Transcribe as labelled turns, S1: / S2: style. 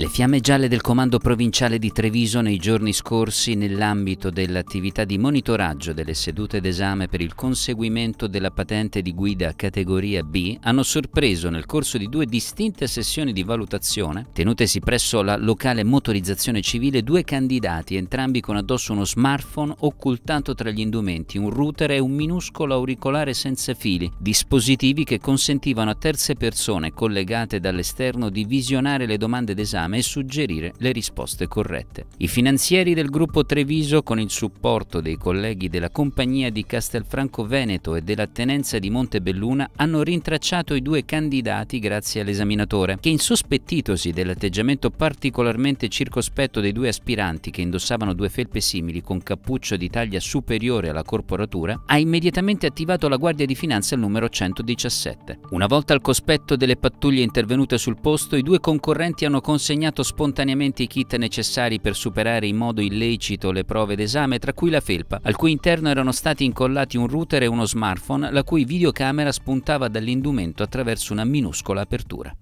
S1: Le fiamme gialle del Comando Provinciale di Treviso nei giorni scorsi nell'ambito dell'attività di monitoraggio delle sedute d'esame per il conseguimento della patente di guida categoria B hanno sorpreso nel corso di due distinte sessioni di valutazione tenutesi presso la locale motorizzazione civile due candidati entrambi con addosso uno smartphone occultato tra gli indumenti, un router e un minuscolo auricolare senza fili, dispositivi che consentivano a terze persone collegate dall'esterno di visionare le domande d'esame esame e suggerire le risposte corrette. I finanzieri del gruppo Treviso, con il supporto dei colleghi della compagnia di Castelfranco Veneto e della tenenza di Montebelluna, hanno rintracciato i due candidati grazie all'esaminatore, che insospettitosi dell'atteggiamento particolarmente circospetto dei due aspiranti che indossavano due felpe simili con cappuccio di taglia superiore alla corporatura, ha immediatamente attivato la Guardia di Finanza al numero 117. Una volta al cospetto delle pattuglie intervenute sul posto, i due concorrenti hanno consegnato consegnato spontaneamente i kit necessari per superare in modo illecito le prove d'esame, tra cui la felpa, al cui interno erano stati incollati un router e uno smartphone, la cui videocamera spuntava dall'indumento attraverso una minuscola apertura.